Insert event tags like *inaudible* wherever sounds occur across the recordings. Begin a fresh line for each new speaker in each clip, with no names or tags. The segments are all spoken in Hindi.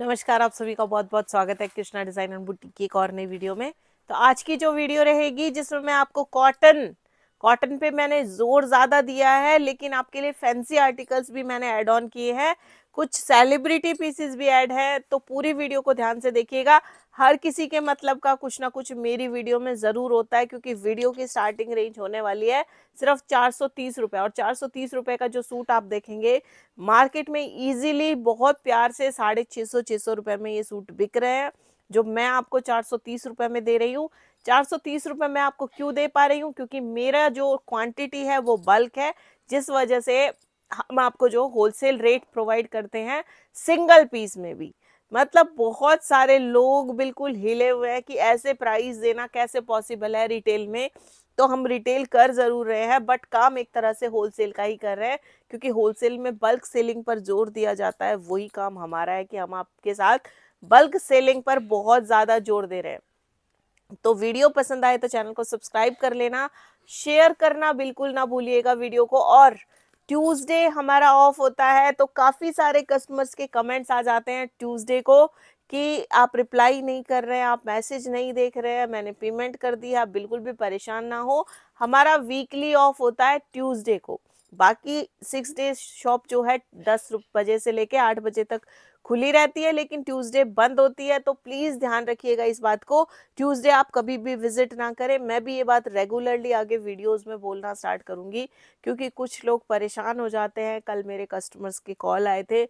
नमस्कार आप सभी का बहुत बहुत स्वागत है कृष्णा डिजाइन एंड बुटीक की एक और नई वीडियो में तो आज की जो वीडियो रहेगी जिसमें मैं आपको कॉटन कॉटन पे मैंने जोर ज्यादा दिया है लेकिन आपके लिए फैंसी आर्टिकल्स भी मैंने एड ऑन किए हैं कुछ सेलिब्रिटी पीसेस भी ऐड है तो पूरी वीडियो को ध्यान से देखिएगा हर किसी के मतलब का कुछ ना कुछ मेरी वीडियो में ज़रूर होता है क्योंकि वीडियो की स्टार्टिंग रेंज होने वाली है सिर्फ चार सौ और चार सौ का जो सूट आप देखेंगे मार्केट में ईजिली बहुत प्यार से साढ़े छः सौ छः सौ रुपये में ये सूट बिक रहे हैं जो मैं आपको चार सौ तीस रुपये में दे रही हूँ चार सौ तीस रुपये मैं आपको क्यों दे पा रही हूँ क्योंकि मेरा जो क्वांटिटी है वो बल्क है जिस वजह से हम आपको जो होलसेल रेट प्रोवाइड करते हैं सिंगल पीस में भी मतलब बहुत सारे लोग बिल्कुल हिले हुए हैं कि ऐसे प्राइस देना कैसे पॉसिबल है रिटेल में तो हम रिटेल कर ज़रूर रहे हैं बट काम एक तरह से होलसेल का ही कर रहे हैं क्योंकि होलसेल में बल्क सेलिंग पर जोर दिया जाता है वही काम हमारा है कि हम आपके साथ बल्क सेलिंग पर बहुत ज़्यादा जोर दे रहे हैं तो वीडियो पसंद आए तो चैनल को सब्सक्राइब कर लेना शेयर करना बिल्कुल ना भूलिएगा वीडियो को और ट्यूसडे हमारा ऑफ होता है तो काफ़ी सारे कस्टमर्स के कमेंट्स आ जाते हैं ट्यूसडे को कि आप रिप्लाई नहीं कर रहे हैं आप मैसेज नहीं देख रहे हैं मैंने पेमेंट कर दी है आप बिल्कुल भी परेशान ना हो हमारा वीकली ऑफ होता है ट्यूसडे को बाकी सिक्स डेज शॉप जो है दस बजे से लेके आठ बजे तक खुली रहती है लेकिन ट्यूसडे बंद होती है तो प्लीज ध्यान रखिएगा इस बात को ट्यूसडे आप कभी भी विजिट ना करें मैं भी ये बात रेगुलरली आगे वीडियोस में बोलना स्टार्ट करूंगी क्योंकि कुछ लोग परेशान हो जाते हैं कल मेरे कस्टमर्स के कॉल आए थे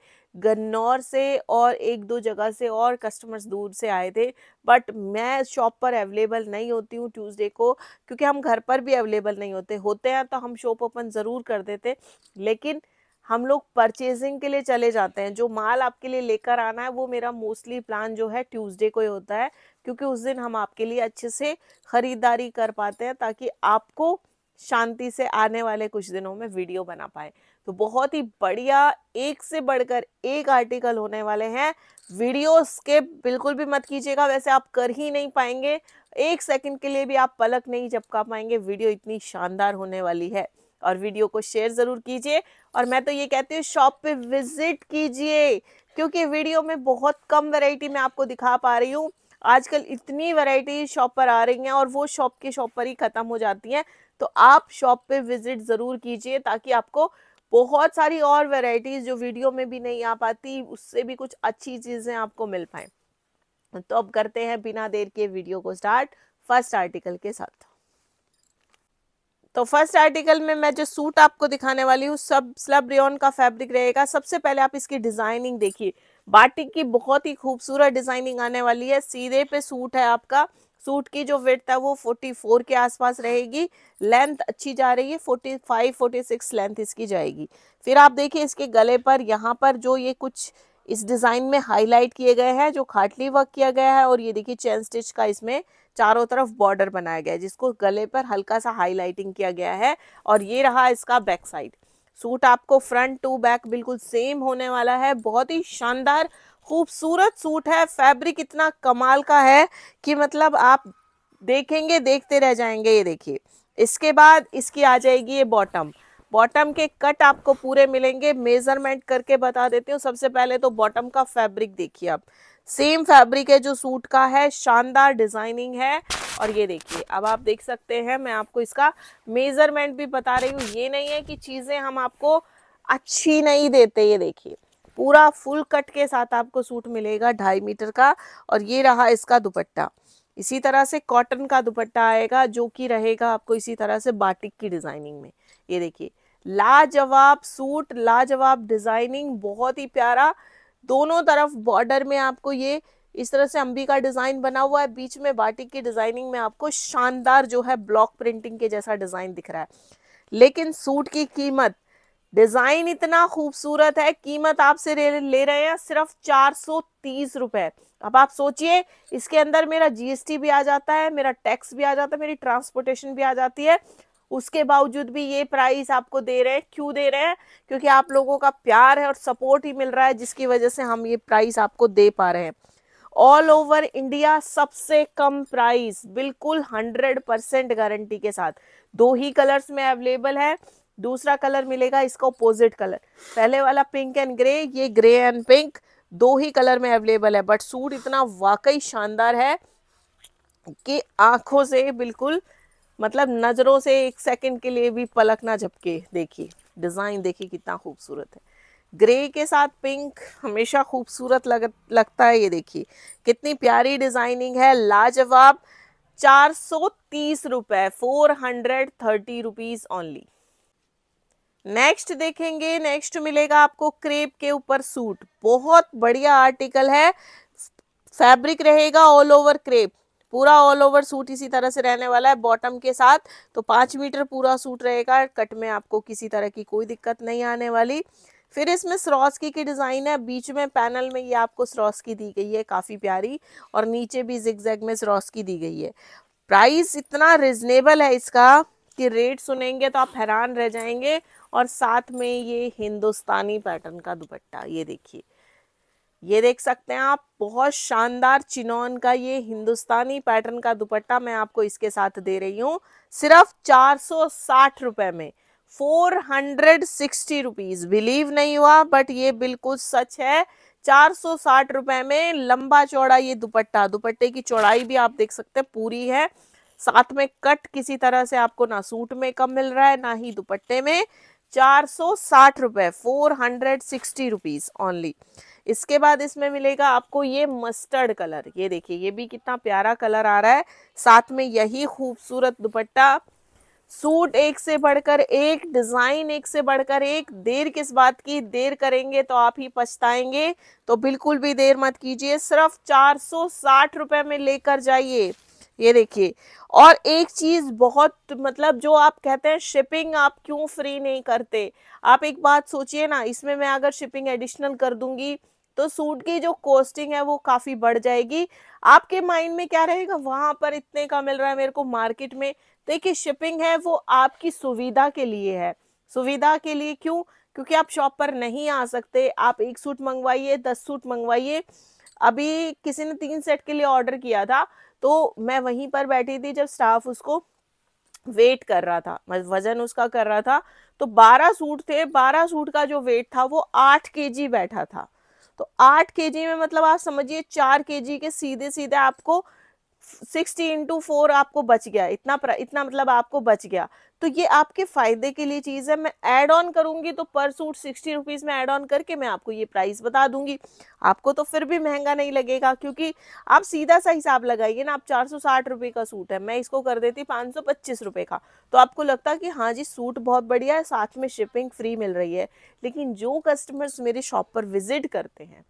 गन्नौर से और एक दो जगह से और कस्टमर्स दूर से आए थे बट मैं शॉप पर अवेलेबल नहीं होती हूँ ट्यूसडे को क्योंकि हम घर पर भी अवेलेबल नहीं होते होते हैं तो हम शॉप ओपन ज़रूर कर देते लेकिन हम लोग परचेजिंग के लिए चले जाते हैं जो माल आपके लिए लेकर आना है वो मेरा मोस्टली प्लान जो है ट्यूसडे को ही होता है क्योंकि उस दिन हम आपके लिए अच्छे से ख़रीदारी कर पाते हैं ताकि आपको शांति से आने वाले कुछ दिनों में वीडियो बना पाए तो बहुत ही बढ़िया एक से बढ़कर एक आर्टिकल होने वाले हैं वीडियो स्किप बिल्कुल भी मत कीजिएगा वैसे आप कर ही नहीं पाएंगे एक सेकंड के लिए भी आप पलक नहीं झपका पाएंगे वीडियो इतनी शानदार होने वाली है और वीडियो को शेयर ज़रूर कीजिए और मैं तो ये कहती हूँ शॉप पे विजिट कीजिए क्योंकि वीडियो में बहुत कम वैरायटी मैं आपको दिखा पा रही हूँ आजकल इतनी वैरायटी शॉप पर आ रही हैं और वो शॉप के शॉप पर ही ख़त्म हो जाती हैं तो आप शॉप पे विजिट ज़रूर कीजिए ताकि आपको बहुत सारी और वेराइटीज़ जो वीडियो में भी नहीं आ पाती उससे भी कुछ अच्छी चीज़ें आपको मिल पाएँ तो अब करते हैं बिना देर के वीडियो को स्टार्ट फर्स्ट आर्टिकल के साथ तो फर्स्ट आर्टिकल में मैं जो सूट आपको दिखाने वाली हूँ सब स्लब रियोन का फैब्रिक रहेगा सबसे पहले आप इसकी डिजाइनिंग देखिए बाटिक की बहुत ही खूबसूरत डिजाइनिंग आने वाली है सीधे पे सूट है आपका सूट की जो वेट था वो फोर्टी फोर के आसपास रहेगी लेंथ अच्छी जा रही है forty five forty six length इसकी जाएगी फिर आप देखिए इसके गले पर यहाँ पर जो ये कुछ इस डिज़ाइन में हाईलाइट किए गए हैं जो खाटली वर्क किया गया है और ये देखिए चैन स्टिच का इसमें चारों तरफ बॉर्डर बनाया गया है जिसको गले पर हल्का सा हाईलाइटिंग किया गया है और ये रहा इसका बैक साइड सूट आपको फ्रंट टू बैक बिल्कुल सेम होने वाला है बहुत ही शानदार खूबसूरत सूट है फैब्रिक इतना कमाल का है कि मतलब आप देखेंगे देखते रह जाएंगे ये देखिए इसके बाद इसकी आ जाएगी ये बॉटम बॉटम के कट आपको पूरे मिलेंगे मेजरमेंट करके बता देती हूँ सबसे पहले तो बॉटम का फैब्रिक देखिए आप सेम फैब्रिक है जो सूट का है शानदार डिजाइनिंग है और ये देखिए अब आप देख सकते हैं मैं आपको इसका मेजरमेंट भी बता रही हूँ ये नहीं है कि चीजें हम आपको अच्छी नहीं देते ये देखिए पूरा फुल कट के साथ आपको सूट मिलेगा ढाई मीटर का और ये रहा इसका दुपट्टा इसी तरह से कॉटन का दुपट्टा आएगा जो कि रहेगा आपको इसी तरह से बाटिक की डिजाइनिंग में ये देखिए लाजवाब सूट लाजवाब डिजाइनिंग बहुत ही प्यारा दोनों तरफ बॉर्डर में आपको ये इस तरह से अंबिका डिजाइन बना हुआ है बीच में बाटिक की डिजाइनिंग में आपको शानदार जो है ब्लॉक प्रिंटिंग के जैसा डिजाइन दिख रहा है लेकिन सूट की कीमत डिजाइन इतना खूबसूरत है कीमत आपसे ले रहे हैं सिर्फ चार सौ तीस रुपए अब आप सोचिए इसके अंदर मेरा जीएसटी भी आ जाता है मेरा टैक्स भी आ जाता है मेरी ट्रांसपोर्टेशन भी आ जाती है उसके बावजूद भी ये प्राइस आपको दे रहे हैं क्यों दे रहे हैं क्योंकि आप लोगों का प्यार है और सपोर्ट ही मिल रहा है जिसकी वजह से हम ये प्राइस आपको दे पा रहे हैं ऑल ओवर इंडिया सबसे कम प्राइस बिल्कुल 100 परसेंट गारंटी के साथ दो ही कलर्स में अवेलेबल है दूसरा कलर मिलेगा इसका अपोजिट कलर पहले वाला पिंक एंड ग्रे ये ग्रे एंड पिंक दो ही कलर में अवेलेबल है बट सूट इतना वाकई शानदार है कि आंखों से बिल्कुल मतलब नज़रों से एक सेकंड के लिए भी पलक ना झपके देखिए डिज़ाइन देखिए कितना खूबसूरत है ग्रे के साथ पिंक हमेशा खूबसूरत लग लगता है ये देखिए कितनी प्यारी डिज़ाइनिंग है लाजवाब चार सौ तीस रुपये four hundred thirty rupees only next देखेंगे नेक्स्ट मिलेगा आपको क्रेप के ऊपर सूट बहुत बढ़िया आर्टिकल है फैब्रिक रहेगा ऑल ओवर क्रेप पूरा ऑल ओवर सूट इसी तरह से रहने वाला है बॉटम के साथ तो पाँच मीटर पूरा सूट रहेगा कट में आपको किसी तरह की कोई दिक्कत नहीं आने वाली फिर इसमें सरोस्की की डिज़ाइन है बीच में पैनल में ये आपको सरोस्की दी गई है काफ़ी प्यारी और नीचे भी जिगजैग में सरोस्की दी गई है प्राइस इतना रिजनेबल है इसका कि रेट सुनेंगे तो आप हैरान रह जाएंगे और साथ में ये हिंदुस्तानी पैटर्न का दुपट्टा ये देखिए ये देख सकते हैं आप बहुत शानदार चिनौन का ये हिंदुस्तानी पैटर्न का दुपट्टा मैं आपको इसके साथ दे रही हूँ सिर्फ चार सौ साठ रुपए में four hundred sixty rupees believe नहीं हुआ बट ये बिल्कुल सच है चार सौ साठ रुपए में लंबा चौड़ा ये दुपट्टा दुपट्टे की चौड़ाई भी आप देख सकते हैं पूरी है साथ में कट किसी तरह से आपको ना सूट में कम मिल रहा है ना ही दुपट्टे में चार सौ साठ रुपए four hundred sixty rupees only इसके बाद इसमें मिलेगा आपको ये मस्टर्ड कलर ये देखिए ये भी कितना प्यारा कलर आ रहा है साथ में यही खूबसूरत दुपट्टा सूट एक से बढ़कर एक डिजाइन एक से बढ़कर एक देर किस बात की देर करेंगे तो आप ही पछताएंगे तो बिल्कुल भी देर मत कीजिए सिर्फ चार सौ साठ रुपए में लेकर जाइए ये देखिए और एक चीज बहुत मतलब जो आप कहते हैं शिपिंग आप क्यों फ्री नहीं करते आप एक बात सोचिए ना इसमें मैं अगर शिपिंग एडिशनल कर दूंगी तो सूट की जो कॉस्टिंग है वो काफ़ी बढ़ जाएगी आपके माइंड में क्या रहेगा वहां पर इतने का मिल रहा है मेरे को मार्केट में तो देखिए शिपिंग है वो आपकी सुविधा के लिए है सुविधा के लिए क्यों क्योंकि आप शॉप पर नहीं आ सकते आप एक सूट मंगवाइए दस सूट मंगवाइए अभी किसी ने तीन सेट के लिए ऑर्डर किया था तो मैं वहीं पर बैठी थी जब स्टाफ उसको वेट कर रहा था वजन उसका कर रहा था तो 12 सूट थे 12 सूट का जो वेट था वो 8 केजी बैठा था तो आठ के में मतलब आप समझिए चार के के सीधे सीधे आपको सिक्सटी इंटू फोर आपको बच गया इतना इतना मतलब आपको बच गया तो ये आपके फायदे के लिए चीज़ है मैं ऐड ऑन करूंगी तो पर सूट सिक्सटी रुपीज़ में ऐड ऑन करके मैं आपको ये प्राइस बता दूंगी आपको तो फिर भी महंगा नहीं लगेगा क्योंकि आप सीधा सा हिसाब लगाइए ना आप चार सौ साठ रुपए का सूट है मैं इसको कर देती पाँच सौ पच्चीस रुपए का तो आपको लगता कि हाँ जी सूट बहुत बढ़िया है साथ में शिपिंग फ्री मिल रही है लेकिन जो कस्टमर्स मेरी शॉप पर विजिट करते हैं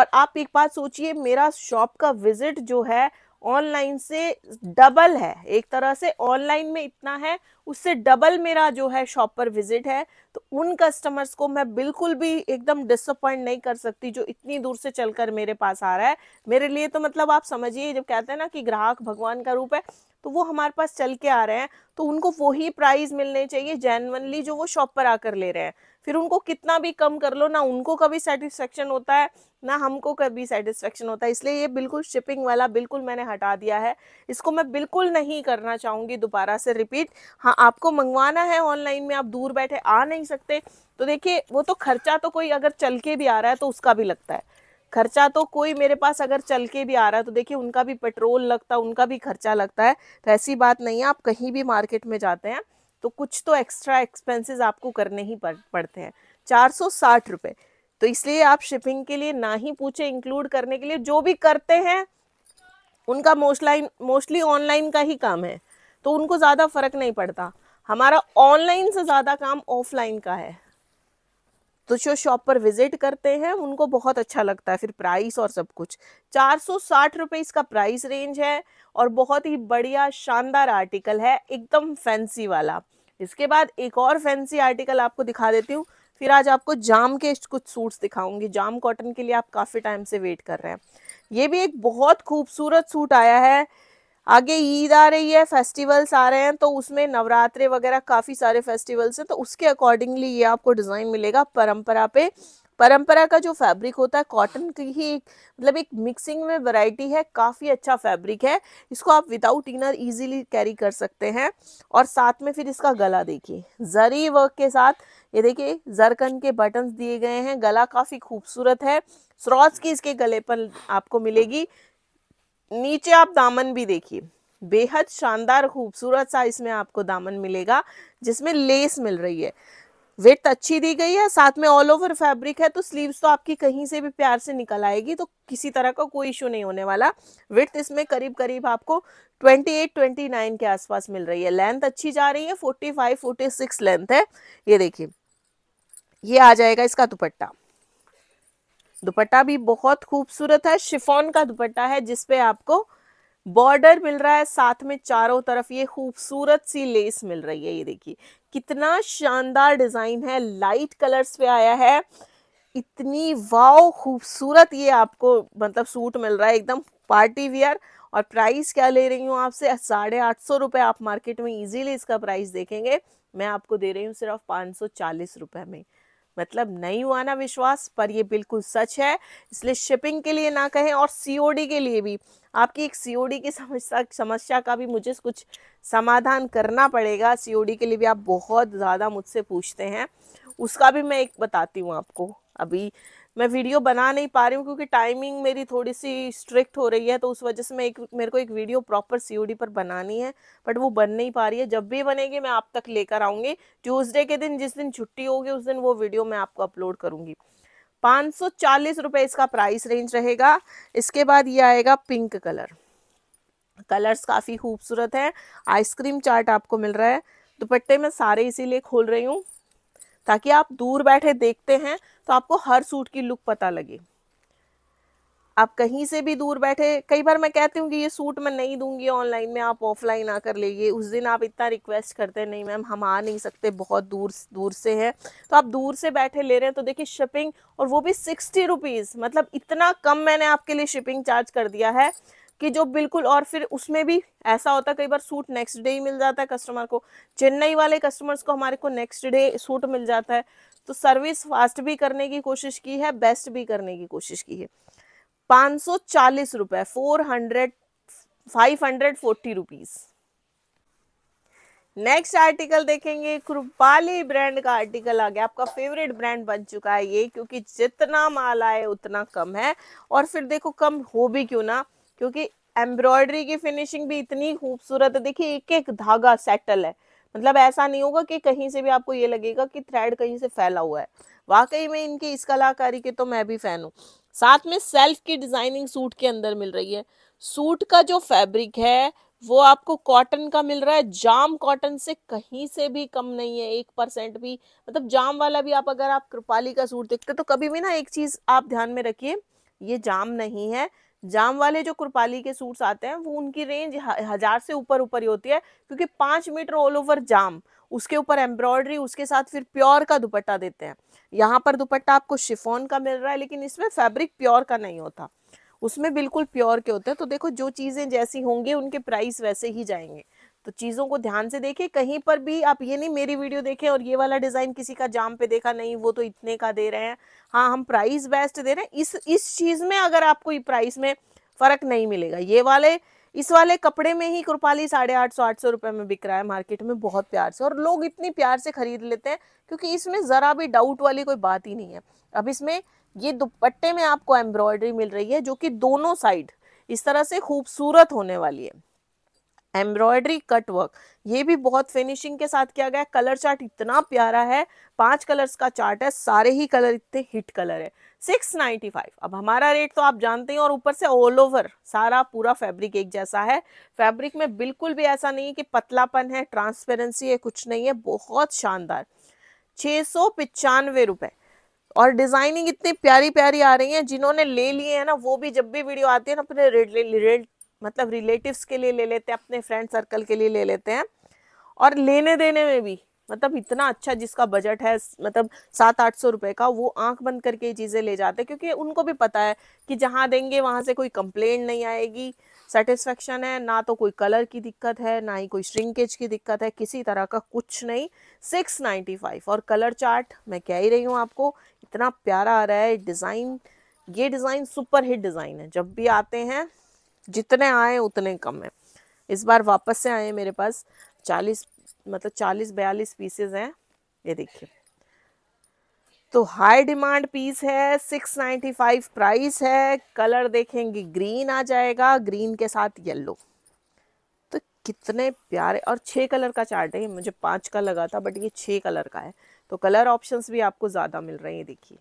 और आप एक बात सोचिए मेरा शॉप का विजिट जो है ऑनलाइन से डबल है एक तरह से ऑनलाइन में इतना है उससे डबल मेरा जो है शॉप पर विजिट है तो उन कस्टमर्स को मैं बिल्कुल भी एकदम डिसअपॉइंट नहीं कर सकती जो इतनी दूर से चलकर मेरे पास आ रहा है मेरे लिए तो मतलब आप समझिए जब कहते हैं ना कि ग्राहक भगवान का रूप है तो वो हमारे पास चल के आ रहे हैं तो उनको वही प्राइस मिलने चाहिए जेनवनली जो वो शॉप पर आकर ले रहे हैं फिर उनको कितना भी कम कर लो ना उनको कभी सेटिस्फेक्शन होता है ना हमको कभी सेटिस्फेक्शन होता है इसलिए ये बिल्कुल शिपिंग वाला बिल्कुल मैंने हटा दिया है इसको मैं बिल्कुल नहीं करना चाहूँगी दोबारा से रिपीट हाँ आपको मंगवाना है ऑनलाइन में आप दूर बैठे आ नहीं सकते तो देखिए वो तो खर्चा तो कोई अगर चल के भी आ रहा है तो उसका भी लगता है खर्चा तो कोई मेरे पास अगर चल के भी आ रहा है तो देखिए उनका भी पेट्रोल लगता है उनका भी खर्चा लगता है तो ऐसी बात नहीं है आप कहीं भी मार्केट में जाते हैं तो कुछ तो एक्स्ट्रा एक्सपेंसेस आपको करने ही पड़ते हैं चार सौ साठ रुपये तो इसलिए आप शिपिंग के लिए ना ही पूछे इंक्लूड करने के लिए जो भी करते हैं उनका मोस्टलाइन मोस्टली ऑनलाइन का ही काम है तो उनको ज़्यादा फर्क नहीं पड़ता हमारा ऑनलाइन से ज़्यादा काम ऑफलाइन का है तो जो शॉप पर विजिट करते हैं उनको बहुत अच्छा लगता है फिर प्राइस और सब कुछ चार सौ साठ रुपये इसका प्राइस रेंज है और बहुत ही बढ़िया शानदार आर्टिकल है एकदम फैंसी वाला इसके बाद एक और फैंसी आर्टिकल आपको दिखा देती हूँ फिर आज आपको जाम के कुछ सूट्स दिखाऊंगी जाम कॉटन के लिए आप काफ़ी टाइम से वेट कर रहे हैं ये भी एक बहुत खूबसूरत सूट आया है आगे ईद आ रही है फेस्टिवल्स आ रहे हैं तो उसमें नवरात्रे वगैरह काफ़ी सारे फेस्टिवल्स हैं तो उसके अकॉर्डिंगली ये आपको डिज़ाइन मिलेगा परंपरा पे परंपरा का जो फैब्रिक होता है कॉटन की ही एक मतलब एक मिक्सिंग में वैरायटी है काफ़ी अच्छा फैब्रिक है इसको आप विदाउट इनर इजीली कैरी कर सकते हैं और साथ में फिर इसका गला देखिए जरी वर्क के साथ ये देखिए जरकन के बटन्स दिए गए हैं गला काफ़ी खूबसूरत है स्रॉस की इसके गले पर आपको मिलेगी नीचे आप दामन भी देखिए बेहद शानदार खूबसूरत सा इसमें आपको दामन मिलेगा जिसमें लेस मिल रही है वेट अच्छी दी गई है साथ में ऑल ओवर फैब्रिक है तो स्लीव्स तो आपकी कहीं से भी प्यार से निकल आएगी तो किसी तरह का कोई इशू नहीं होने वाला विथ इसमें करीब करीब आपको 28 29 के आसपास मिल रही है लेंथ अच्छी जा रही है 45 46 लेंथ है ये देखिए ये आ जाएगा इसका दुपट्टा दुपट्टा भी बहुत खूबसूरत है शिफोन का दुपट्टा है जिसपे आपको बॉर्डर मिल रहा है साथ में चारों तरफ ये खूबसूरत सी लेस मिल रही है ये देखिए कितना शानदार डिजाइन है लाइट कलर्स पे आया है इतनी वाव खूबसूरत ये आपको मतलब सूट मिल रहा है एकदम पार्टी वियर और प्राइस क्या ले रही हूँ आपसे साढ़े आठ सौ रुपये आप मार्केट में इजीली इसका प्राइस देखेंगे मैं आपको दे रही हूँ सिर्फ पाँच सौ चालीस रुपये में मतलब नहीं हुआ ना विश्वास पर ये बिल्कुल सच है इसलिए शिपिंग के लिए ना कहें और सीओडी के लिए भी आपकी एक सीओडी की समस्या समस्या का भी मुझे कुछ समाधान करना पड़ेगा सीओडी के लिए भी आप बहुत ज़्यादा मुझसे पूछते हैं उसका भी मैं एक बताती हूँ आपको अभी मैं वीडियो बना नहीं पा रही हूँ क्योंकि टाइमिंग मेरी थोड़ी सी स्ट्रिक्ट हो रही है तो उस वजह से मैं एक मेरे को एक वीडियो प्रॉपर सीओडी पर बनानी है बट वो बन नहीं पा रही है जब भी बनेगी मैं आप तक लेकर आऊँगी ट्यूसडे के दिन जिस दिन छुट्टी होगी उस दिन वो वीडियो मैं आपको अपलोड करूँगी पाँच सौ चालीस रुपये इसका प्राइस रेंज रहेगा इसके बाद ये आएगा पिंक कलर कलर्स काफ़ी खूबसूरत हैं आइसक्रीम चार्ट आपको मिल रहा है दुपट्टे में सारे इसीलिए खोल रही हूँ ताकि आप दूर बैठे देखते हैं तो आपको हर सूट की लुक पता लगे आप कहीं से भी दूर बैठे कई बार मैं कहती हूँ कि ये सूट मैं नहीं दूंगी ऑनलाइन में आप ऑफलाइन आकर लेइए उस दिन आप इतना रिक्वेस्ट करते हैं नहीं मैम हम आ नहीं सकते बहुत दूर दूर से है तो आप दूर से बैठे ले रहे हैं तो देखिए शिपिंग और वो भी सिक्सटी रुपीज़ मतलब इतना कम मैंने आपके लिए शिपिंग चार्ज कर दिया है कि जो बिल्कुल और फिर उसमें भी ऐसा होता है कई बार सूट नेक्स्ट डे ही मिल जाता है कस्टमर को चेन्नई वाले कस्टमर्स को हमारे को नेक्स्ट डे सूट मिल जाता है तो सर्विस फास्ट भी करने की कोशिश की है बेस्ट भी करने की कोशिश की है पाँच सौ चालीस रुपए four hundred five hundred forty rupees next article देखेंगे कृपाली ब्रांड का आर्टिकल आ गया आपका फेवरेट ब्रांड बन चुका है ये क्योंकि जितना माल आए उतना कम है और फिर देखो कम हो भी क्यों ना क्योंकि एम्ब्रॉयडरी की फिनिशिंग भी इतनी खूबसूरत है देखिए एक एक धागा सेटल है मतलब ऐसा नहीं होगा कि कहीं से भी आपको ये लगेगा कि थ्रेड कहीं से फैला हुआ है वाकई में इनकी इस कलाकारी के तो मैं भी फैन हूँ साथ में सेल्फ की डिजाइनिंग सूट के अंदर मिल रही है सूट का जो फैब्रिक है वो आपको कॉटन का मिल रहा है जाम कॉटन से कहीं से भी कम नहीं है एक परसेंट भी मतलब जाम वाला भी आप अगर आप कृपाली का सूट देखते तो कभी भी ना एक चीज आप ध्यान में रखिए ये जाम नहीं है जाम वाले जो कुरपाली के सूट्स आते हैं वो उनकी रेंज हजार से ऊपर ऊपर ही होती है क्योंकि पांच मीटर ऑल ओवर जाम उसके ऊपर एम्ब्रॉयडरी उसके साथ फिर प्योर का दुपट्टा देते हैं यहाँ पर दुपट्टा आपको शिफोन का मिल रहा है लेकिन इसमें फैब्रिक प्योर का नहीं होता उसमें बिल्कुल प्योर के होते हैं तो देखो जो चीज़ें जैसी होंगी उनके प्राइस वैसे ही जाएंगे तो चीज़ों को ध्यान से देखें कहीं पर भी आप ये नहीं मेरी वीडियो देखें और ये वाला डिज़ाइन किसी का जाम पे देखा नहीं वो तो इतने का दे रहे हैं हाँ हम प्राइस बेस्ट दे रहे हैं इस इस चीज़ में अगर आपको प्राइस में फ़र्क नहीं मिलेगा ये वाले इस वाले कपड़े में ही कृपाली साढ़े आठ सौ आठ सौ रुपये में बिक रहा है मार्केट में बहुत प्यार से और लोग इतनी प्यार से खरीद लेते हैं क्योंकि इसमें ज़रा भी डाउट वाली कोई बात ही नहीं है अब इसमें ये दुपट्टे में आपको एम्ब्रॉयडरी मिल रही है जो कि दोनों साइड इस तरह से खूबसूरत होने वाली है एम्ब्रॉयडरी कट वर्क ये भी बहुत फिनिशिंग के साथ किया गया है कलर चार्ट इतना प्यारा है पांच कलर्स का चार्ट है सारे ही कलर इतने हिट कलर है सिक्स फाइव अब हमारा रेट तो आप जानते हैं और ऊपर से ऑल ओवर सारा पूरा फैब्रिक एक जैसा है फैब्रिक में बिल्कुल भी ऐसा नहीं है कि पतलापन है ट्रांसपेरेंसी है कुछ नहीं है बहुत शानदार छः सौ पिचानवे रुपये और डिजाइनिंग इतनी प्यारी प्यारी आ रही है जिन्होंने ले लिए है ना वो भी जब भी वीडियो आती है ना अपने रेट मतलब रिलेटिव्स के लिए ले लेते हैं अपने फ्रेंड सर्कल के लिए ले लेते हैं और लेने देने में भी मतलब इतना अच्छा जिसका बजट है मतलब सात आठ सौ रुपए का वो आंख बंद करके ये चीज़ें ले जाते हैं क्योंकि उनको भी पता है कि जहाँ देंगे वहाँ से कोई कंप्लेंट नहीं आएगी सेटिस्फेक्शन है ना तो कोई कलर की दिक्कत है ना ही कोई श्रिंकेज की दिक्कत है किसी तरह का कुछ नहीं सिक्स नाइन्टी फाइव और कलर चार्ट मैं कह ही रही हूँ आपको इतना प्यारा आ रहा है डिज़ाइन ये डिज़ाइन सुपर हिट डिज़ाइन है जब भी आते हैं जितने आए उतने कम हैं इस बार वापस से आए मेरे पास चालीस मतलब चालीस बयालीस पीसेज हैं ये देखिए तो हाई डिमांड पीस है सिक्स नाइन्टी फाइव प्राइस है कलर देखेंगे ग्रीन आ जाएगा ग्रीन के साथ येलो तो कितने प्यारे और छः कलर का चार्ट है मुझे पाँच का लगा था बट ये छः कलर का है तो कलर ऑप्शंस भी आपको ज़्यादा मिल रहे हैं देखिए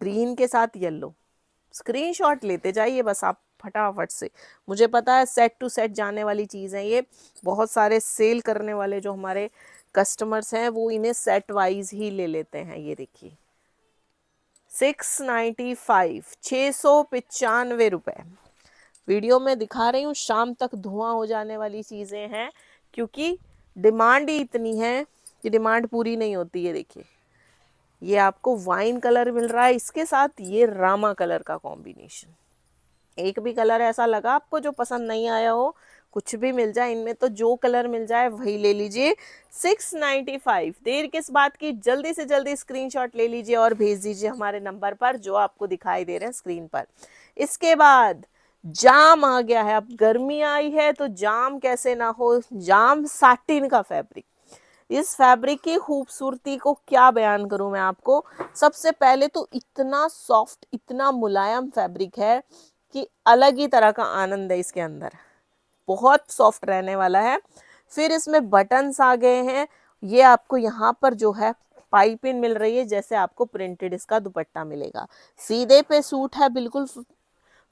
ग्रीन के साथ येलो स्क्रीनशॉट लेते जाइए बस आप फटाफट से मुझे पता है सेट टू सेट जाने वाली चीज़ है ये बहुत सारे सेल करने वाले जो हमारे कस्टमर्स हैं वो इन्हें सेट वाइज ही ले लेते हैं ये देखिए सिक्स नाइन्टी फाइव छः सौ पचानवे रुपये वीडियो में दिखा रही हूँ शाम तक धुआं हो जाने वाली चीज़ें हैं क्योंकि डिमांड ही इतनी है कि डिमांड पूरी नहीं होती है देखिए ये आपको वाइन कलर मिल रहा है इसके साथ ये रामा कलर का कॉम्बिनेशन एक भी कलर ऐसा लगा आपको जो पसंद नहीं आया हो कुछ भी मिल जाए इनमें तो जो कलर मिल जाए वही ले लीजिए 695 देर किस बात की जल्दी से जल्दी स्क्रीनशॉट ले लीजिए और भेज दीजिए हमारे नंबर पर जो आपको दिखाई दे रहे हैं स्क्रीन पर इसके बाद जाम आ गया है अब गर्मी आई है तो जाम कैसे ना हो जाम साटिन का फैब्रिक इस फैब्रिक की खूबसूरती को क्या बयान करूं मैं आपको सबसे पहले तो इतना सॉफ्ट इतना मुलायम फैब्रिक है कि अलग ही तरह का आनंद है इसके अंदर बहुत सॉफ्ट रहने वाला है फिर इसमें बटन्स आ गए हैं ये आपको यहाँ पर जो है पाइपिन मिल रही है जैसे आपको प्रिंटेड इसका दुपट्टा मिलेगा सीधे पे सूट है बिल्कुल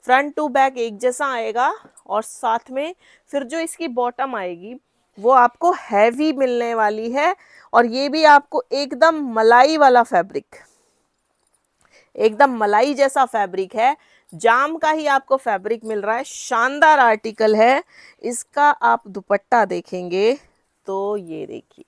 फ्रंट टू बैक एक जैसा आएगा और साथ में फिर जो इसकी बॉटम आएगी वो आपको हैवी मिलने वाली है और ये भी आपको एकदम मलाई वाला फैब्रिक एकदम मलाई जैसा फैब्रिक है जाम का ही आपको फैब्रिक मिल रहा है शानदार आर्टिकल है इसका आप दुपट्टा देखेंगे तो ये देखिए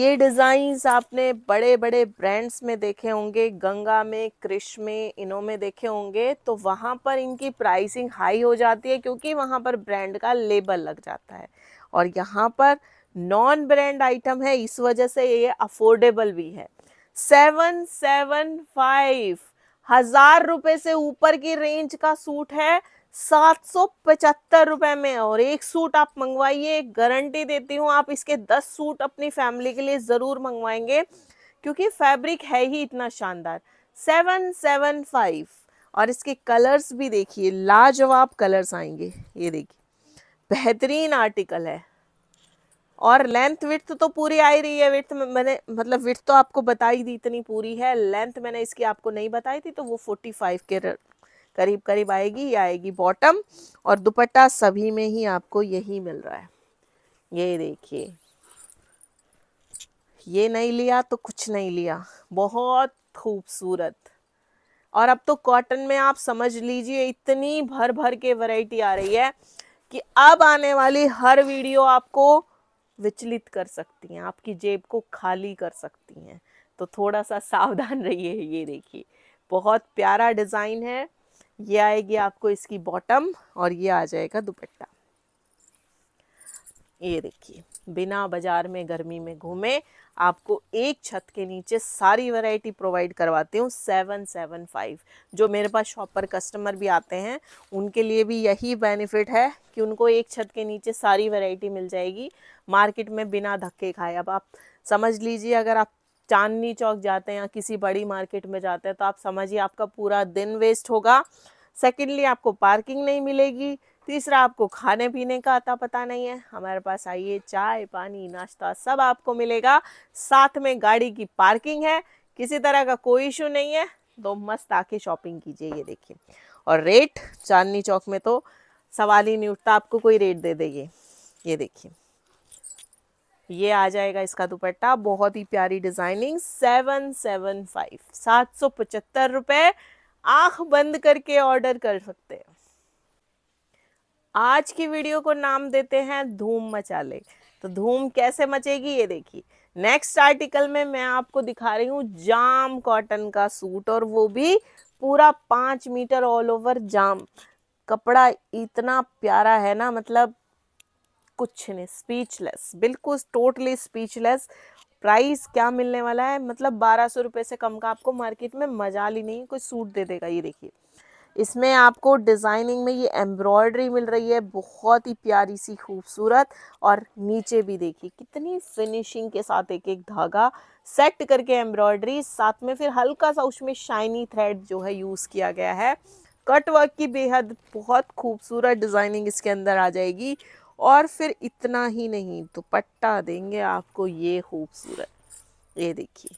ये डिज़ाइंस आपने बड़े बड़े ब्रांड्स में देखे होंगे गंगा में क्रिश में इनों में देखे होंगे तो वहां पर इनकी प्राइसिंग हाई हो जाती है क्योंकि वहां पर ब्रांड का लेबल लग जाता है और यहाँ पर नॉन ब्रांड आइटम है इस वजह से ये अफोर्डेबल भी है सेवन सेवन फाइव हजार रुपए से ऊपर की रेंज का सूट है सात सौ पचहत्तर रुपए में और एक सूट आप मंगवाइए गारंटी देती हूँ आप इसके दस सूट अपनी फैमिली के लिए ज़रूर मंगवाएंगे क्योंकि फैब्रिक है ही इतना शानदार सेवन सेवन फाइव और इसके कलर्स भी देखिए लाजवाब कलर्स आएंगे ये देखिए बेहतरीन आर्टिकल है और लेंथ विथ तो पूरी आ रही है विथ मैंने मतलब विथ तो आपको बताई थी इतनी पूरी है लेंथ मैंने इसकी आपको नहीं बताई थी तो वो फोर्टी फाइव के करीब करीब आएगी ये आएगी बॉटम और दुपट्टा सभी में ही आपको यही मिल रहा है ये देखिए ये नहीं लिया तो कुछ नहीं लिया बहुत खूबसूरत और अब तो कॉटन में आप समझ लीजिए इतनी भर भर के वैरायटी आ रही है कि अब आने वाली हर वीडियो आपको विचलित कर सकती हैं आपकी जेब को खाली कर सकती हैं तो थोड़ा सा सावधान *laughs* रहिए ये देखिए बहुत प्यारा डिज़ाइन है ये आएगी आपको इसकी बॉटम और ये आ जाएगा दुपट्टा ये देखिए बिना बाजार में गर्मी में घूमे आपको एक छत के नीचे सारी वैरायटी प्रोवाइड करवाती हूँ सेवन सेवन फाइव जो मेरे पास शॉप पर कस्टमर भी आते हैं उनके लिए भी यही बेनिफिट है कि उनको एक छत के नीचे सारी वैरायटी मिल जाएगी मार्केट में बिना धक्के खाए अब आप समझ लीजिए अगर आप चांदनी चौक जाते हैं या किसी बड़ी मार्केट में जाते हैं तो आप समझिए आपका पूरा दिन वेस्ट होगा सेकेंडली आपको पार्किंग नहीं मिलेगी तीसरा आपको खाने पीने का अता पता नहीं है हमारे पास आइए चाय पानी नाश्ता सब आपको मिलेगा साथ में गाड़ी की पार्किंग है किसी तरह का कोई इशू नहीं है तो मस्त आके शॉपिंग कीजिए ये देखिए और रेट चांदनी चौक में तो सवाल ही नहीं उठता आपको कोई रेट दे देगी ये देखिए ये आ जाएगा इसका दुपट्टा बहुत ही प्यारी डिजाइनिंग सेवन सेवन फाइव सात सौ पचहत्तर रुपए आंख बंद करके ऑर्डर कर सकते हैं आज की वीडियो को नाम देते हैं धूम मचाले तो धूम कैसे मचेगी ये देखिए नेक्स्ट आर्टिकल में मैं आपको दिखा रही हूँ जाम कॉटन का सूट और वो भी पूरा पांच मीटर ऑल ओवर जाम कपड़ा इतना प्यारा है ना मतलब कुछ नहीं स्पीचलेस बिल्कुल टोटली स्पीचलेस प्राइस क्या मिलने वाला है मतलब बारह सौ रुपये से कम का आपको मार्केट में मजा ली नहीं कोई सूट दे देगा ये देखिए इसमें आपको डिज़ाइनिंग में ये एम्ब्रॉयडरी मिल रही है बहुत ही प्यारी सी खूबसूरत और नीचे भी देखिए कितनी फिनिशिंग के साथ एक एक धागा सेट करके एम्ब्रॉयडरी साथ में फिर हल्का सा उसमें शाइनी थ्रेड जो है यूज़ किया गया है कट वर्क की बेहद बहुत खूबसूरत डिज़ाइनिंग इसके अंदर आ जाएगी और फिर इतना ही नहीं दुपट्टा देंगे आपको ये खूबसूरत ये देखिए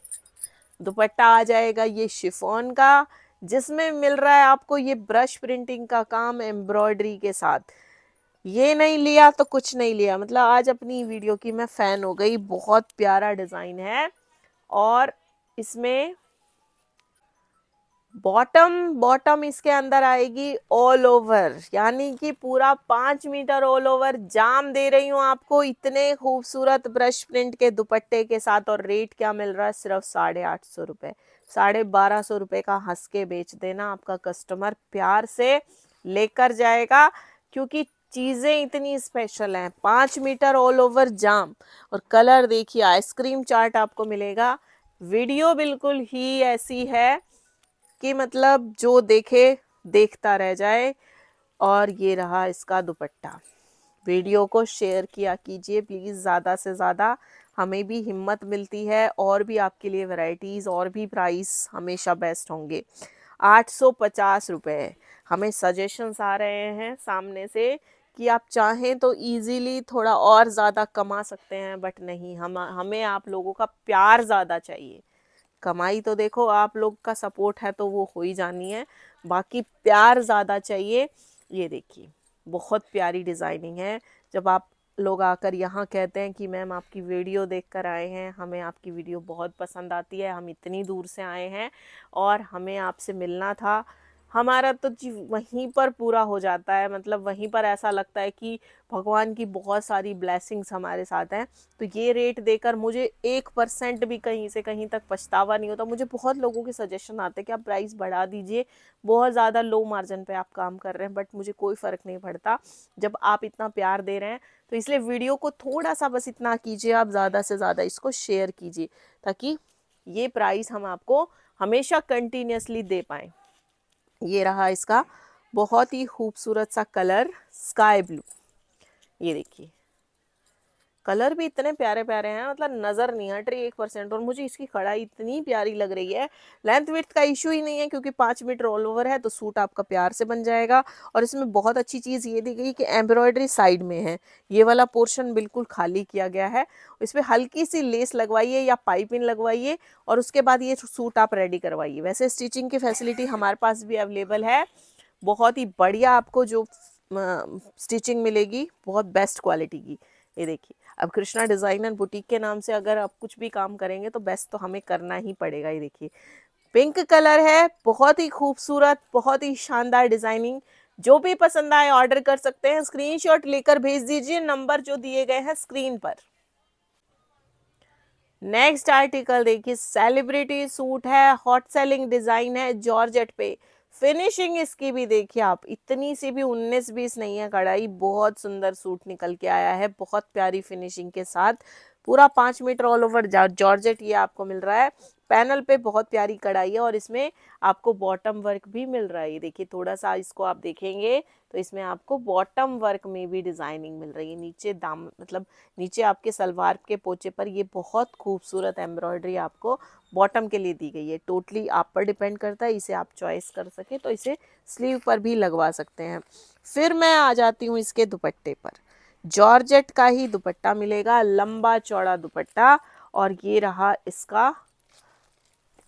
दुपट्टा आ जाएगा ये शिफोन का जिसमें मिल रहा है आपको ये ब्रश प्रिंटिंग का काम एम्ब्रॉयडरी के साथ ये नहीं लिया तो कुछ नहीं लिया मतलब आज अपनी वीडियो की मैं फ़ैन हो गई बहुत प्यारा डिज़ाइन है और इसमें बॉटम बॉटम इसके अंदर आएगी ऑल ओवर यानी कि पूरा पाँच मीटर ऑल ओवर जाम दे रही हूँ आपको इतने खूबसूरत ब्रश प्रिंट के दुपट्टे के साथ और रेट क्या मिल रहा है सिर्फ साढ़े आठ सौ रुपए साढ़े बारह सौ रुपए का हंस के बेच देना आपका कस्टमर प्यार से लेकर जाएगा क्योंकि चीज़ें इतनी स्पेशल हैं पाँच मीटर ऑल ओवर जाम और कलर देखिए आइसक्रीम चार्ट आपको मिलेगा वीडियो बिल्कुल ही ऐसी है कि मतलब जो देखे देखता रह जाए और ये रहा इसका दुपट्टा वीडियो को शेयर किया कीजिए प्लीज़ ज़्यादा से ज़्यादा हमें भी हिम्मत मिलती है और भी आपके लिए वैरायटीज़ और भी प्राइस हमेशा बेस्ट होंगे आठ सौ पचास रुपये हमें सजेशंस आ रहे हैं सामने से कि आप चाहें तो इजीली थोड़ा और ज़्यादा कमा सकते हैं बट नहीं हम हमें आप लोगों का प्यार ज़्यादा चाहिए कमाई तो देखो आप लोग का सपोर्ट है तो वो हो ही जानी है बाकी प्यार ज़्यादा चाहिए ये देखिए बहुत प्यारी डिज़ाइनिंग है जब आप लोग आकर यहाँ कहते हैं कि मैम आपकी वीडियो देख कर आए हैं हमें आपकी वीडियो बहुत पसंद आती है हम इतनी दूर से आए हैं और हमें आपसे मिलना था हमारा तो वहीं पर पूरा हो जाता है मतलब वहीं पर ऐसा लगता है कि भगवान की बहुत सारी ब्लैसिंग्स हमारे साथ हैं तो ये रेट देकर मुझे एक परसेंट भी कहीं से कहीं तक पछतावा नहीं होता मुझे बहुत लोगों के सजेशन आते हैं कि आप प्राइस बढ़ा दीजिए बहुत ज़्यादा लो मार्जिन पे आप काम कर रहे हैं बट मुझे कोई फ़र्क नहीं पड़ता जब आप इतना प्यार दे रहे हैं तो इसलिए वीडियो को थोड़ा सा बस इतना कीजिए आप ज़्यादा से ज़्यादा इसको शेयर कीजिए ताकि ये प्राइस हम आपको हमेशा कंटिन्यूसली दे पाएँ ये रहा इसका बहुत ही खूबसूरत सा कलर स्काई ब्लू ये देखिए कलर भी इतने प्यारे प्यारे हैं मतलब नज़र नहीं हट रही एक परसेंट और मुझे इसकी कढ़ाई इतनी प्यारी लग रही है लेंथ विथ का इशू ही नहीं है क्योंकि पाँच मीटर ऑल ओवर है तो सूट आपका प्यार से बन जाएगा और इसमें बहुत अच्छी चीज़ ये दी गई कि एम्ब्रॉयडरी साइड में है ये वाला पोर्शन बिल्कुल खाली किया गया है इसमें हल्की सी लेस लगवाइए या पाइपिंग लगवाइए और उसके बाद ये सूट आप रेडी करवाइए वैसे स्टिचिंग की फैसिलिटी हमारे पास भी अवेलेबल है बहुत ही बढ़िया आपको जो स्टिचिंग मिलेगी बहुत बेस्ट क्वालिटी की ये देखिए अब कृष्णा डिज़ाइन एंड बुटीक के नाम से अगर आप कुछ भी काम करेंगे तो बेस्ट तो हमें करना ही पड़ेगा ये देखिए पिंक कलर है बहुत ही खूबसूरत बहुत ही शानदार डिज़ाइनिंग जो भी पसंद आए ऑर्डर कर सकते हैं स्क्रीनशॉट लेकर भेज दीजिए नंबर जो दिए गए हैं स्क्रीन पर नेक्स्ट आर्टिकल देखिए सेलिब्रिटी सूट है हॉट सेलिंग डिज़ाइन है जॉर्जेट पे फिनिशिंग इसकी भी देखिए आप इतनी सी भी उन्नीस बीस नहीं है कढ़ाई बहुत सुंदर सूट निकल के आया है बहुत प्यारी फिनिशिंग के साथ पूरा पाँच मीटर ऑल ओवर जॉर्जेट ये आपको मिल रहा है पैनल पे बहुत प्यारी कढ़ाई है और इसमें आपको बॉटम वर्क भी मिल रहा है ये देखिए थोड़ा सा इसको आप देखेंगे तो इसमें आपको बॉटम वर्क में भी डिज़ाइनिंग मिल रही है नीचे दाम मतलब नीचे आपके सलवार के पोचे पर ये बहुत खूबसूरत एम्ब्रॉयडरी आपको बॉटम के लिए दी गई है टोटली आप पर डिपेंड करता है इसे आप चॉइस कर सकें तो इसे स्लीव पर भी लगवा सकते हैं फिर मैं आ जाती हूँ इसके दुपट्टे पर जॉर्जेट का ही दुपट्टा मिलेगा लंबा चौड़ा दुपट्टा और ये रहा इसका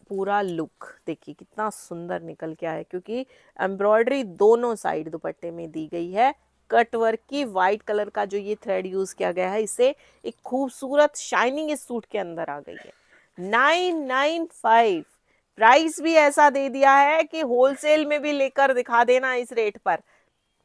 पूरा लुक देखिए कितना सुंदर निकल के आया क्योंकि एम्ब्रॉयडरी दोनों साइड दुपट्टे में दी गई है कट वर्क की वाइट कलर का जो ये थ्रेड यूज किया गया है इसे एक खूबसूरत शाइनिंग इस सूट के अंदर आ गई है नाइन नाइन फाइव प्राइस भी ऐसा दे दिया है कि होलसेल में भी लेकर दिखा देना इस रेट पर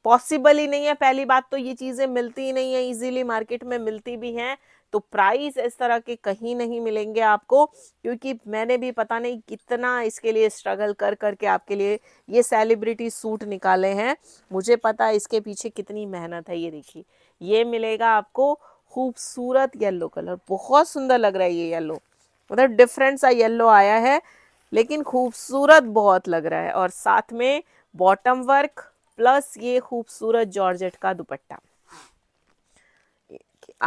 पॉसिबल ही नहीं है पहली बात तो ये चीजें मिलती ही नहीं है इजीली मार्केट में मिलती भी हैं तो प्राइस इस तरह के कहीं नहीं मिलेंगे आपको क्योंकि मैंने भी पता नहीं कितना इसके लिए स्ट्रगल कर करके आपके लिए ये सेलिब्रिटी सूट निकाले हैं मुझे पता है इसके पीछे कितनी मेहनत है ये देखिए ये मिलेगा आपको खूबसूरत येल्लो कलर बहुत सुंदर लग रहा है ये येल्लो मतलब डिफरेंट सा येल्लो आया है लेकिन खूबसूरत बहुत लग रहा है और साथ में बॉटम वर्क प्लस ये खूबसूरत जॉर्जेट का दुपट्टा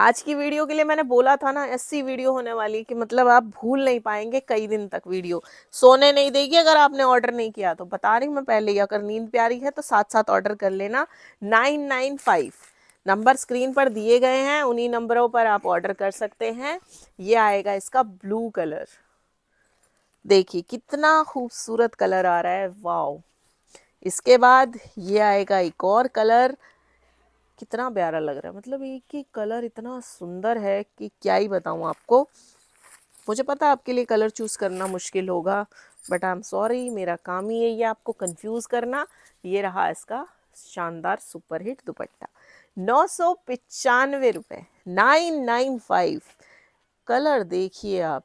आज की वीडियो के लिए मैंने बोला था ना ऐसी वीडियो होने वाली कि मतलब आप भूल नहीं पाएंगे कई दिन तक वीडियो सोने नहीं देगी अगर आपने ऑर्डर नहीं किया तो बता रही मैं पहले ही अगर नींद प्यारी है तो साथ साथ ऑर्डर कर लेना nine nine five number screen पर दिए गए हैं उन्हीं नंबरों पर आप ऑर्डर कर सकते हैं ये आएगा इसका ब्लू कलर देखिए कितना खूबसूरत कलर आ रहा है वाओ इसके बाद ये आएगा एक और कलर कितना प्यारा लग रहा है मतलब एक ही कलर इतना सुंदर है कि क्या ही बताऊँ आपको मुझे पता है आपके लिए कलर चूज़ करना मुश्किल होगा बट आई एम सॉरी मेरा काम ही है आपको कंफ्यूज करना ये रहा इसका शानदार सुपरहिट दुपट्टा नौ सौ पचानवे रुपये नाइन नाइन फाइव कलर देखिए आप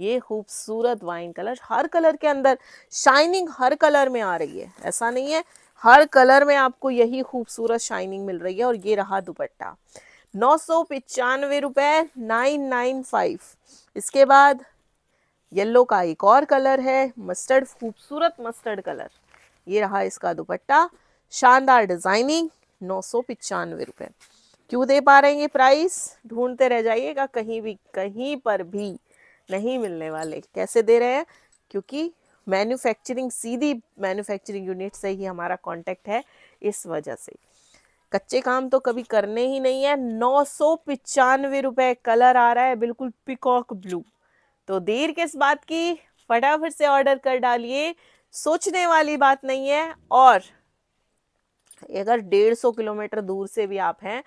ये खूबसूरत वाइन कलर हर कलर के अंदर शाइनिंग हर कलर में आ रही है ऐसा नहीं है हर कलर में आपको यही खूबसूरत शाइनिंग मिल रही है और ये रहा दुपट्टा नौ सौ पिचानवे रुपये नाइन नाइन फाइव इसके बाद येलो का एक और कलर है मस्टर्ड खूबसूरत मस्टर्ड कलर ये रहा इसका दुपट्टा शानदार डिज़ाइनिंग नौ सौ पिचानवे रुपये क्यों दे पा रहे हैं ये प्राइस ढूंढते रह जाइएगा कहीं भी कहीं पर भी नहीं मिलने वाले कैसे दे रहे हैं क्योंकि मैन्युफैक्चरिंग सीधी मैन्युफैक्चरिंग यूनिट से ही हमारा कांटेक्ट है इस वजह से कच्चे काम तो कभी करने ही नहीं है नौ सौ पिचानवे रुपये कलर आ रहा है बिल्कुल पिकॉक ब्लू तो देर किस बात की फटाफट से ऑर्डर कर डालिए सोचने वाली बात नहीं है और अगर डेढ़ सौ किलोमीटर दूर से भी आप हैं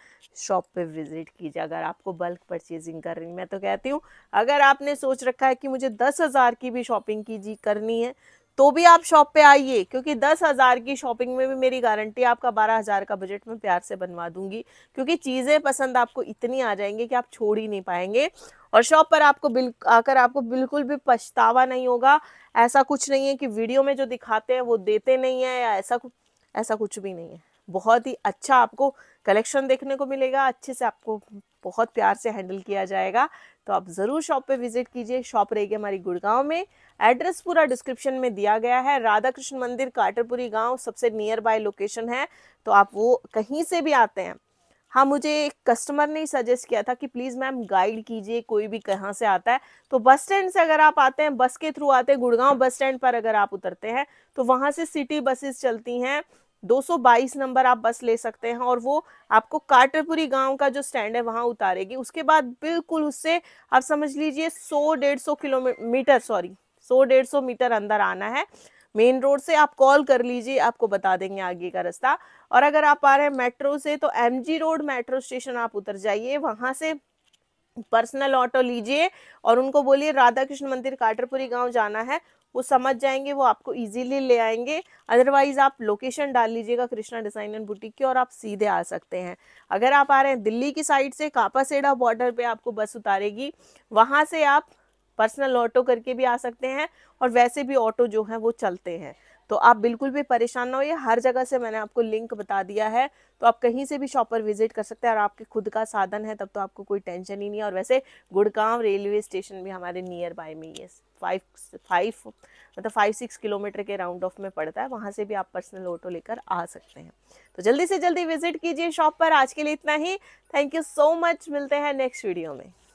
शॉप पे विजिट कीजिए अगर आपको बल्क परचेजिंग कर रही मैं तो कहती हूँ अगर आपने सोच रखा है कि मुझे दस हज़ार की भी शॉपिंग कीजिए करनी है तो भी आप शॉप पे आइए क्योंकि दस हज़ार की शॉपिंग में भी मेरी गारंटी आपका बारह हज़ार का बजट में प्यार से बनवा दूंगी क्योंकि चीज़ें पसंद आपको इतनी आ जाएंगी कि आप छोड़ ही नहीं पाएंगे और शॉप पर आपको बिल आकर आपको बिल्कुल भी पछतावा नहीं होगा ऐसा कुछ नहीं है कि वीडियो में जो दिखाते हैं वो देते नहीं है या ऐसा कुछ ऐसा कुछ भी नहीं है बहुत ही अच्छा आपको कलेक्शन देखने को मिलेगा अच्छे से आपको बहुत प्यार से हैंडल किया जाएगा तो आप ज़रूर शॉप पे विजिट कीजिए शॉप रहेगी हमारी गुड़गांव में एड्रेस पूरा डिस्क्रिप्शन में दिया गया है राधा कृष्ण मंदिर काटरपुरी गांव सबसे नियर बाय लोकेशन है तो आप वो कहीं से भी आते हैं हाँ मुझे एक कस्टमर ने सजेस्ट किया था कि प्लीज़ मैम गाइड कीजिए कोई भी कहाँ से आता है तो बस स्टैंड से अगर आप आते हैं बस के थ्रू आते हैं गुड़गांव बस स्टैंड पर अगर आप उतरते हैं तो वहाँ से सिटी बसेस चलती हैं 222 नंबर आप बस ले सकते हैं और वो आपको काटरपुरी गांव का जो स्टैंड है वहां उतारेगी उसके बाद बिल्कुल उससे आप समझ लीजिए 100 डेढ़ सौ किलोमीटर सॉरी 100 डेढ़ सौ मीटर अंदर आना है मेन रोड से आप कॉल कर लीजिए आपको बता देंगे आगे का रास्ता और अगर आप आ रहे हैं मेट्रो से तो एम रोड मेट्रो स्टेशन आप उतर जाइए वहां से पर्सनल ऑटो लीजिए और उनको बोलिए राधा कृष्ण मंदिर काटरपुरी गांव जाना है वो समझ जाएंगे वो आपको इजीली ले आएंगे अदरवाइज़ आप लोकेशन डाल लीजिएगा कृष्णा डिज़ाइन एंड बुटीक की और आप सीधे आ सकते हैं अगर आप आ रहे हैं दिल्ली की साइड से कापासेडा बॉर्डर पे आपको बस उतारेगी वहां से आप पर्सनल ऑटो करके भी आ सकते हैं और वैसे भी ऑटो जो है वो चलते हैं तो आप बिल्कुल भी परेशान ना होइए हर जगह से मैंने आपको लिंक बता दिया है तो आप कहीं से भी शॉप पर विजिट कर सकते हैं और आपके खुद का साधन है तब तो आपको कोई टेंशन ही नहीं है और वैसे गुड़गांव रेलवे स्टेशन भी हमारे नियर बाय में ही है फाइव फाइव मतलब फाइव सिक्स किलोमीटर के राउंड ऑफ में पड़ता है वहाँ से भी आप पर्सनल ऑटो लेकर आ सकते हैं तो जल्दी से जल्दी विजिट कीजिए शॉप पर आज के लिए इतना ही थैंक यू सो मच मिलते हैं नेक्स्ट वीडियो में